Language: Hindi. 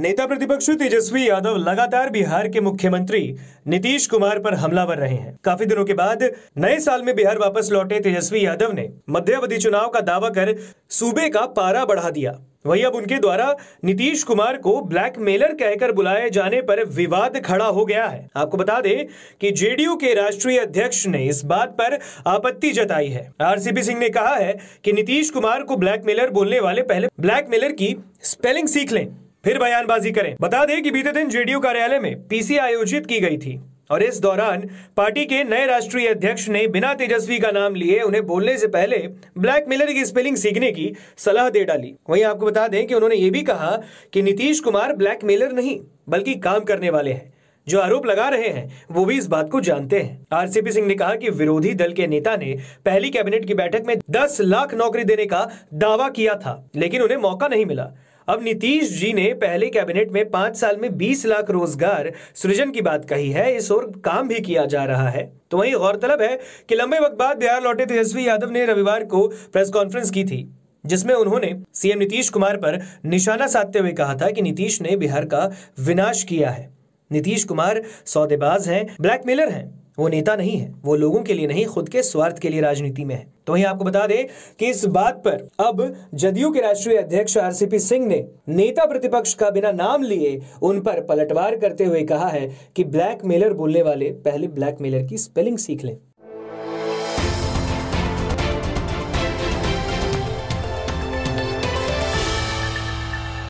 नेता प्रतिपक्ष तेजस्वी यादव लगातार बिहार के मुख्यमंत्री नीतीश कुमार पर हमलावर रहे हैं काफी दिनों के बाद नए साल में बिहार वापस लौटे तेजस्वी यादव ने मध्यावधि चुनाव का दावा कर सूबे का पारा बढ़ा दिया वही अब उनके द्वारा नीतीश कुमार को ब्लैकमेलर कहकर बुलाए जाने पर विवाद खड़ा हो गया है आपको बता दें कि जेडीयू के राष्ट्रीय अध्यक्ष ने इस बात पर आपत्ति जताई है आरसीपी सिंह ने कहा है कि नीतीश कुमार को ब्लैकमेलर बोलने वाले पहले ब्लैकमेलर की स्पेलिंग सीख लें फिर बयानबाजी करें बता दें कि बीते दिन जेडीयू कार्यालय में पीसी आयोजित की गई थी और इस दौरान पार्टी के नए राष्ट्रीय अध्यक्ष ने बिना तेजस्वी का नाम लिए उन्हें बोलने से पहले ब्लैक मिलर की स्पेलिंग सीखने की सलाह दे डाली वहीं आपको बता दें कि उन्होंने ये भी कहा कि नीतीश कुमार ब्लैक मेलर नहीं बल्कि काम करने वाले हैं जो आरोप लगा रहे हैं वो भी इस बात को जानते हैं आरसीपी सिंह ने कहा कि विरोधी दल के नेता ने पहली कैबिनेट की बैठक में 10 लाख नौकरी देने का दावा किया था लेकिन उन्हें मौका नहीं मिला अब नीतीश जी ने पहले कैबिनेट में पांच साल में बीस लाख रोजगार सृजन की बात कही है इस ओर काम भी किया जा रहा है तो वही गौरतलब है कि लंबे वक्त बाद बिहार लौटे तेजस्वी यादव ने रविवार को प्रेस कॉन्फ्रेंस की थी जिसमें उन्होंने सीएम नीतीश कुमार पर निशाना साधते हुए कहा था कि नीतीश ने बिहार का विनाश किया है नीतीश कुमार सौदेबाज हैं ब्लैकमेलर हैं वो नेता नहीं है वो लोगों के लिए नहीं खुद के स्वार्थ के लिए राजनीति में है तो वहीं आपको बता दें कि इस बात पर अब जदयू के राष्ट्रीय अध्यक्ष आरसीपी सिंह ने नेता प्रतिपक्ष का बिना नाम लिए उन पर पलटवार करते हुए कहा है कि ब्लैकमेलर बोलने वाले पहले ब्लैकमेलर की स्पेलिंग सीख लें